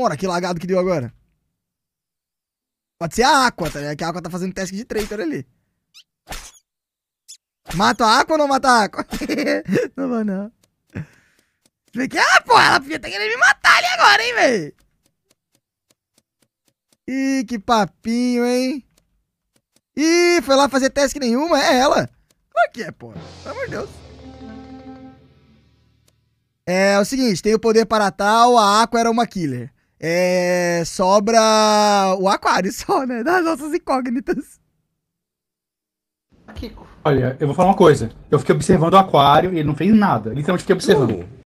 Ora, que lagado que deu agora. Pode ser a Aqua, tá ligado? Que a Aqua tá fazendo teste de traitor ali. Mata a Aqua ou não mata a Aqua? não vai não. Vê que, ah, pô, ela podia tá querendo me matar ali agora, hein, velho. Ih, que papinho, hein? Ih, foi lá fazer teste nenhuma? É ela. Claro é que é, pô. Pelo amor de Deus. É, é o seguinte, tem o poder para tal, a Aqua era uma killer. É, sobra o Aquário só, né? Das nossas incógnitas. Olha, eu vou falar uma coisa. Eu fiquei observando o Aquário e ele não fez nada. Literalmente fiquei observando.